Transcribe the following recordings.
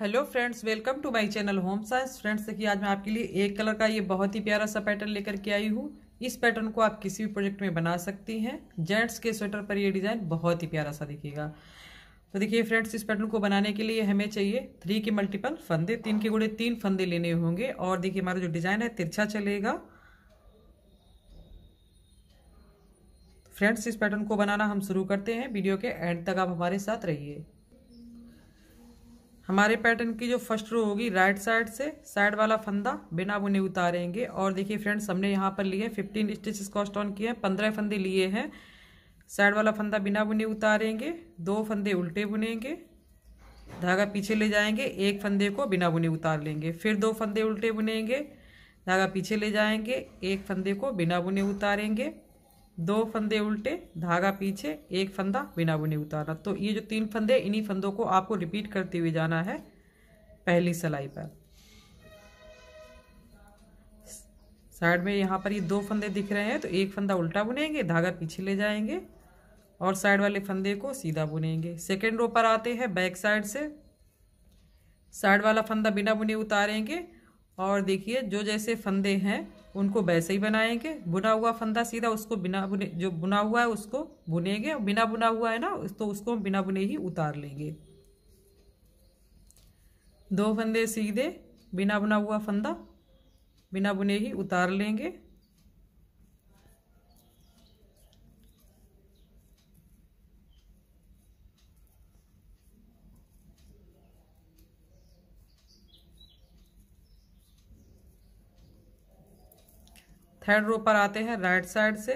hello friends welcome to my channel home science friends देखिए आज मैं आपके लिए एक कलर का ये बहुत ही प्यारा सा पैटर्न लेकर के आई हूँ इस पैटर्न को आप किसी भी प्रोजेक्ट में बना सकती हैं जेंट्स के स्वेटर पर ये डिज़ाइन बहुत ही प्यारा सा दिखेगा तो देखिए फ्रेंड्स इस पैटर्न को बनाने के लिए हमें चाहिए थ्री के मल्टीपल फंदे तीन के गुड़े तीन फंदे लेने होंगे और देखिए हमारा जो डिज़ाइन है तिरछा चलेगा फ्रेंड्स इस पैटर्न को बनाना हम शुरू करते हैं वीडियो के एंड तक आप हमारे साथ रहिए हमारे पैटर्न की जो फर्स्ट रो होगी राइट साइड से साइड वाला फंदा बिना बुने उतारेंगे और देखिए फ्रेंड्स हमने यहाँ पर लिए फिफ्टीन स्टिचेस कॉस्ट ऑन किए हैं पंद्रह फंदे लिए हैं साइड वाला फंदा बिना बुने उतारेंगे दो फंदे उल्टे बुनेंगे धागा पीछे ले जाएंगे एक फंदे को बिना बुने उतार लेंगे फिर दो फंदे उल्टे बुनेंगे धागा पीछे ले जाएंगे एक फंदे को बिना बुने उतारेंगे दो फंदे उल्टे धागा पीछे एक फंदा बिना बुने उतारा तो ये जो तीन फंदे इन्हीं फंदों को आपको रिपीट करते हुए जाना है पहली सिलाई पर साइड में यहाँ पर ये दो फंदे दिख रहे हैं तो एक फंदा उल्टा बुनेंगे धागा पीछे ले जाएंगे और साइड वाले फंदे को सीधा बुनेंगे सेकेंड रो पर आते हैं बैक साइड से साइड वाला फंदा बिना बुने उतारेंगे और देखिए जो जैसे फंदे हैं उनको वैसे ही बनाएंगे बुना हुआ फंदा सीधा उसको बिना बुने जो बुना हुआ है उसको बुनेंगे और बिना बुना हुआ है ना तो उसको हम बिना बुने ही उतार लेंगे दो फंदे सीधे बिना बुना हुआ फंदा बिना बुने ही उतार लेंगे थर्ड रो पर आते हैं राइट साइड से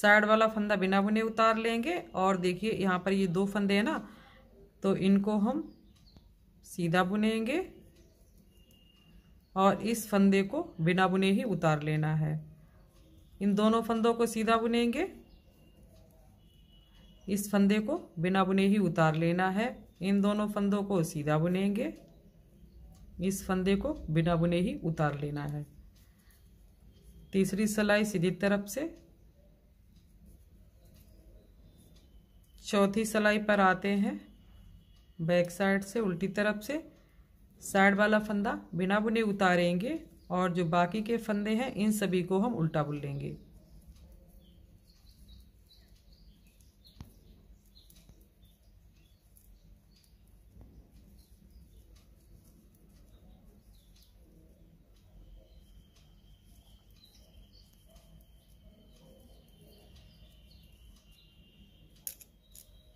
साइड वाला फंदा बिना बुने उतार लेंगे और देखिए यहाँ पर ये दो फंदे हैं ना तो इनको हम सीधा बुनेंगे और इस फंदे को बिना बुने ही उतार लेना है इन दोनों फंदों को सीधा बुनेंगे इस फंदे को बिना बुने ही उतार लेना है इन दोनों फंदों को सीधा बुनेंगे इस फंदे को बिना बुने ही उतार लेना है तीसरी सिलाई सीधी तरफ से चौथी सिलाई पर आते हैं बैक साइड से उल्टी तरफ से साइड वाला फंदा बिना बुने उतारेंगे और जो बाकी के फंदे हैं इन सभी को हम उल्टा बुन लेंगे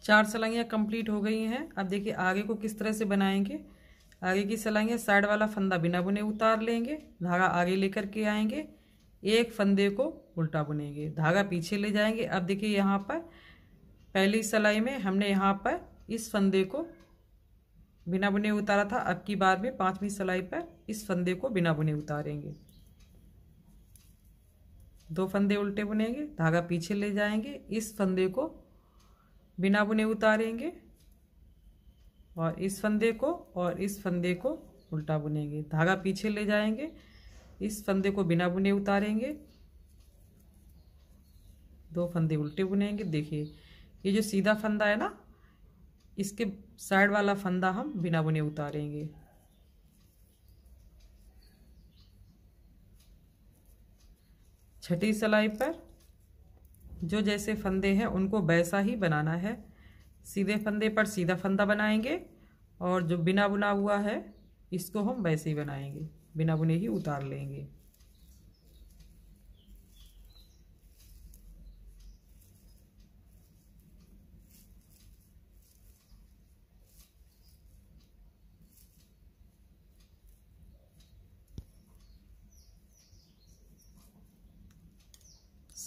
चार सलाइयाँ कंप्लीट हो गई हैं अब देखिए आगे को किस तरह से बनाएंगे आगे की सलाइयाँ साइड वाला फंदा बिना बुने उतार लेंगे धागा आगे लेकर के आएंगे एक फंदे को उल्टा बुनेंगे धागा पीछे ले जाएंगे अब देखिए यहाँ पर पहली सलाई में हमने यहाँ पर इस फंदे को बिना बुने उतारा था अब की बार में पाँचवीं सलाई पर इस फंदे को बिना बुने उतारेंगे दो फंदे उल्टे बुनेंगे धागा पीछे ले जाएंगे इस फंदे को बिना बुने उतारेंगे और इस फंदे को और इस फंदे को उल्टा बुनेंगे धागा पीछे ले जाएंगे इस फंदे को बिना बुने उतारेंगे दो फंदे उल्टे बुनेंगे देखिए ये जो सीधा फंदा है ना इसके साइड वाला फंदा हम बिना बुने उतारेंगे छठी सिलाई पर जो जैसे फंदे हैं उनको वैसा ही बनाना है सीधे फंदे पर सीधा फंदा बनाएंगे और जो बिना बुना हुआ है इसको हम वैसे ही बनाएंगे बिना बुने ही उतार लेंगे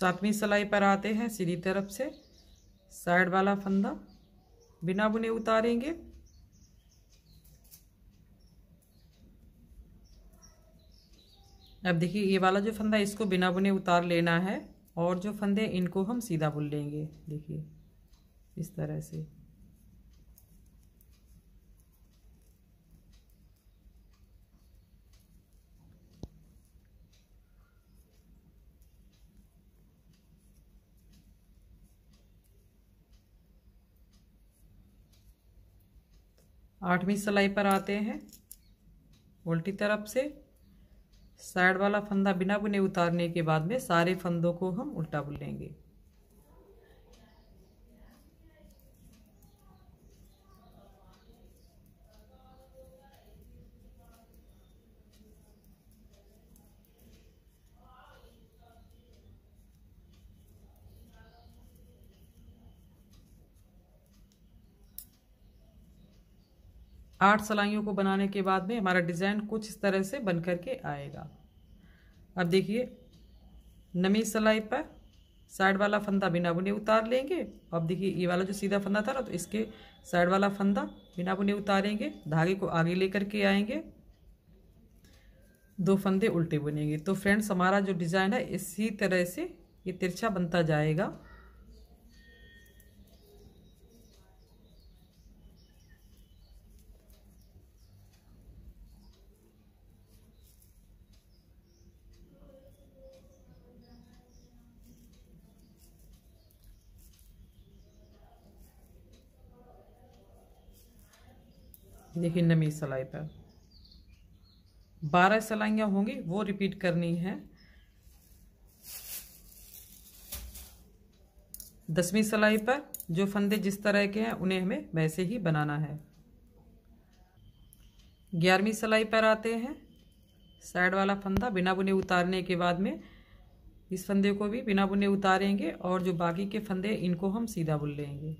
सातवीं सिलाई पर आते हैं सीधी तरफ से साइड वाला फंदा बिना बुने उतारेंगे अब देखिए ये वाला जो फंदा इसको बिना बुने उतार लेना है और जो फंदे इनको हम सीधा बुन लेंगे देखिए इस तरह से आठवीं सिलाई पर आते हैं उल्टी तरफ से साइड वाला फंदा बिना बुने उतारने के बाद में सारे फंदों को हम उल्टा बुन लेंगे आठ सलाइयों को बनाने के बाद में हमारा डिज़ाइन कुछ इस तरह से बन कर के आएगा अब देखिए नमी सलाई पर साइड वाला फंदा बिना बुने उतार लेंगे अब देखिए ये वाला जो सीधा फंदा था ना तो इसके साइड वाला फंदा बिना बुने उतारेंगे धागे को आगे लेकर के आएंगे दो फंदे उल्टे बुनेंगे तो फ्रेंड्स हमारा जो डिज़ाइन है इसी तरह से ये तिरछा बनता जाएगा देखिए नमी सिलाई पर बारह सलाइयाँ होंगी वो रिपीट करनी है दसवीं सिलाई पर जो फंदे जिस तरह के हैं उन्हें हमें वैसे ही बनाना है ग्यारहवीं सिलाई पर आते हैं साइड वाला फंदा बिना बुने उतारने के बाद में इस फंदे को भी बिना बुने उतारेंगे और जो बाकी के फंदे इनको हम सीधा बुन लेंगे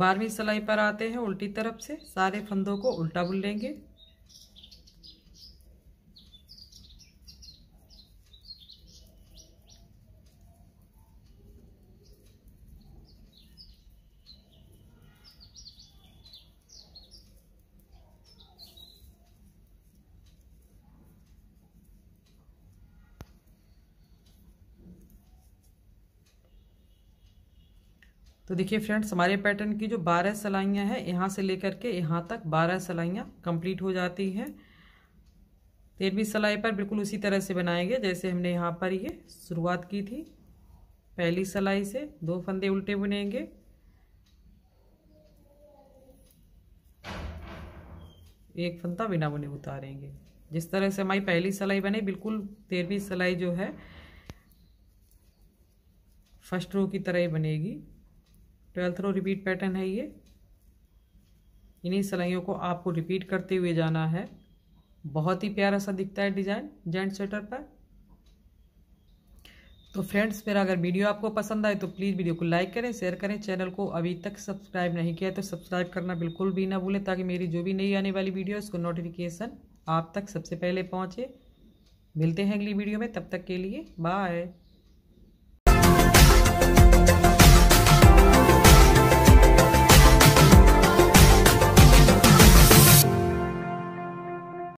बारहवीं सिलाई पर आते हैं उल्टी तरफ से सारे फंदों को उल्टा बुन लेंगे तो देखिए फ्रेंड्स हमारे पैटर्न की जो बारह सलाइयाँ हैं यहाँ से लेकर के यहाँ तक बारह सलाइयाँ कंप्लीट हो जाती हैं तेरहवीं सलाई पर बिल्कुल उसी तरह से बनाएंगे जैसे हमने यहाँ पर ये यह शुरुआत की थी पहली सलाई से दो फंदे उल्टे बुनेंगे एक फंदा बिना बुने उतारेंगे जिस तरह से हमारी पहली सलाई बने बिल्कुल तेरहवीं सलाई जो है फर्स्ट रो की तरह ही बनेगी ट्वेल्थ रो रिपीट पैटर्न है ये इन्हीं सलाइयों को आपको रिपीट करते हुए जाना है बहुत ही प्यारा सा दिखता है डिज़ाइन जेंट स्वेटर पर तो फ्रेंड्स मेरा अगर वीडियो आपको पसंद आए तो प्लीज़ वीडियो को लाइक करें शेयर करें चैनल को अभी तक सब्सक्राइब नहीं किया तो सब्सक्राइब करना बिल्कुल भी ना भूलें ताकि मेरी जो भी नई आने वाली वीडियो है उसको नोटिफिकेशन आप तक सबसे पहले पहुँचे मिलते हैं अगली वीडियो में तब तक के लिए बाय